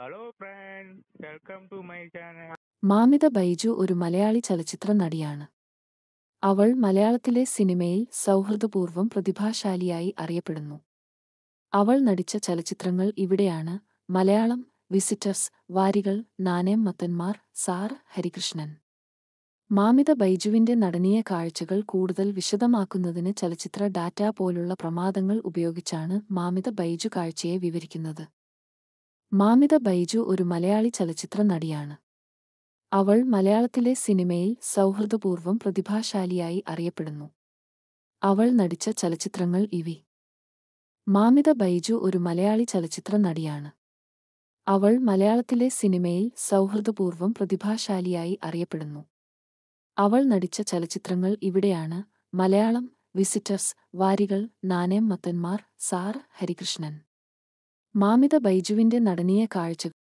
hello friends welcome to my channel Mamitha Baiju ഒരു മലയാളി ചലച്ചിത്ര നടിയാണ് അവൾ മലയാളത്തിലെ സിനിമയിൽ സൗഹൃദപൂർവ്വം പ്രതിഭാശാലിയായി അറിയപ്പെടുന്നു അവൾ നടിച്ച ചലച്ചിത്രങ്ങൾ ഇവിടെയാണ് മലയാളം വിസിറ്റേഴ്സ് വാരികൾ നാനേം മത്തന്മാർ സാർ ഹരികൃഷ്ണൻ മാമിത ബൈജുവിന്റെ നടനീയ കാഴ്ചകൾ കൂടുതൽ വിശദമാക്കുന്നതിന് ചലച്ചിത്ര ഡാറ്റ പോലുള്ള പ്രമാദങ്ങൾ ഉപയോഗിച്ചാണ് മാമിത ബൈജു കാഴ്ചയെ വിവരിക്കുന്നത് മാമിത ബൈജു ഒരു മലയാളി ചലച്ചിത്ര നടിയാണ് അവൾ മലയാളത്തിലെ സിനിമയിൽ സൗഹൃദപൂർവ്വം പ്രതിഭാശാലിയായി അറിയപ്പെടുന്നു അവൾ നടിച്ച ചലച്ചിത്രങ്ങൾ ഇവി മാമിത ബൈജു ഒരു മലയാളി ചലച്ചിത്ര നടിയാണ് അവൾ മലയാളത്തിലെ സിനിമയിൽ സൗഹൃദപൂർവ്വം പ്രതിഭാശാലിയായി അറിയപ്പെടുന്നു അവൾ നടിച്ച ചലച്ചിത്രങ്ങൾ ഇവിടെയാണ് മലയാളം വിസിറ്റേഴ്സ് വാരികൾ നാനേം മത്തന്മാർ സാർ ഹരികൃഷ്ണൻ മാമിത ബൈജുവിന്റെ നടനീയ കാഴ്ച